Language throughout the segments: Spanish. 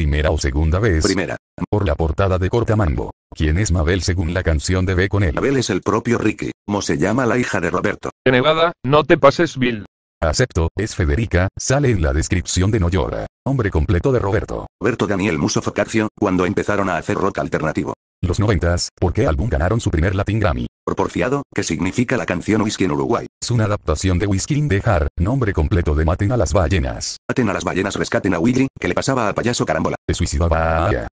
primera o segunda vez. Primera. Por la portada de Cortamango. ¿Quién es Mabel según la canción de B con él? Mabel es el propio Ricky. Mo se llama la hija de Roberto. De Nevada, no te pases Bill. Acepto, es Federica, sale en la descripción de No Llora. Hombre completo de Roberto. Roberto Daniel Muso Focaccio, cuando empezaron a hacer rock alternativo. Los noventas, ¿por qué álbum ganaron su primer Latin Grammy? porfiado, que significa la canción Whisky en Uruguay. Es una adaptación de Whisky in the nombre completo de Maten a las ballenas. Maten a las ballenas rescaten a Willy, que le pasaba a payaso carambola. Se suicidaba a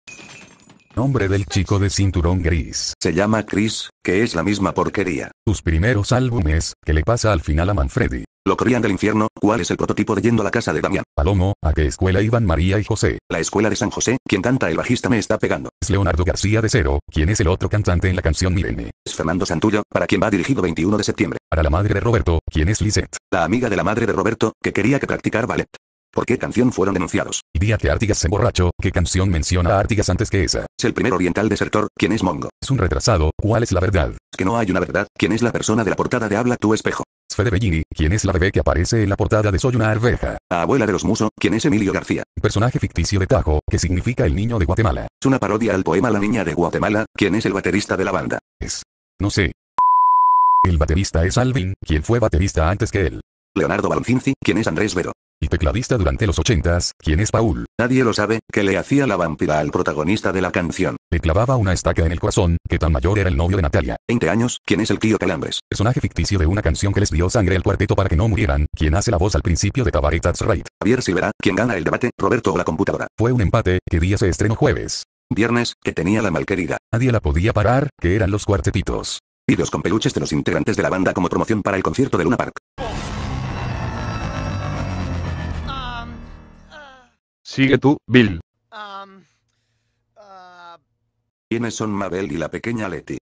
Nombre del chico de cinturón gris. Se llama Chris, que es la misma porquería. Tus primeros álbumes, ¿qué le pasa al final a Manfredi? Lo crían del infierno, ¿cuál es el prototipo de yendo a la casa de Damián? Palomo, ¿a qué escuela iban María y José? La escuela de San José, quien canta el bajista me está pegando. Es Leonardo García de Cero, quien es el otro cantante en la canción Milene Es Fernando Santullo, para quien va dirigido 21 de septiembre. Para la madre de Roberto, quien es Lisette. La amiga de la madre de Roberto, que quería que practicar ballet. ¿Por qué canción fueron denunciados? Día que Artigas se borracho. ¿qué canción menciona a Artigas antes que esa? Es el primer oriental desertor, ¿quién es Mongo? Es un retrasado, ¿cuál es la verdad? Es que no hay una verdad, ¿quién es la persona de la portada de Habla tu espejo? Es Fede Bellini, ¿quién es la bebé que aparece en la portada de Soy una arveja? A abuela de los muso, ¿quién es Emilio García? Personaje ficticio de Tajo, que significa el niño de Guatemala. Es una parodia al poema La niña de Guatemala, ¿quién es el baterista de la banda? Es... no sé. El baterista es Alvin, quien fue baterista antes que él. Leonardo Baloncinzi, ¿ ¿quién es Andrés Vero? tecladista durante los 80s, ¿quién es Paul? Nadie lo sabe, que le hacía la vampira al protagonista de la canción. Le clavaba una estaca en el corazón, que tan mayor era el novio de Natalia. 20 años, ¿quién es el tío Calambres? Personaje ficticio de una canción que les dio sangre al cuarteto para que no murieran, quien hace la voz al principio de Cabaret Right. Javier Silvera, Quién gana el debate, Roberto o la computadora. Fue un empate, que día se estrenó jueves. Viernes, que tenía la malquerida. Nadie la podía parar, que eran los cuartetitos. Vídeos con peluches de los integrantes de la banda como promoción para el concierto de Luna Park. Sigue tú, Bill. Um, ¿Quiénes uh, son Mabel y la pequeña Letty?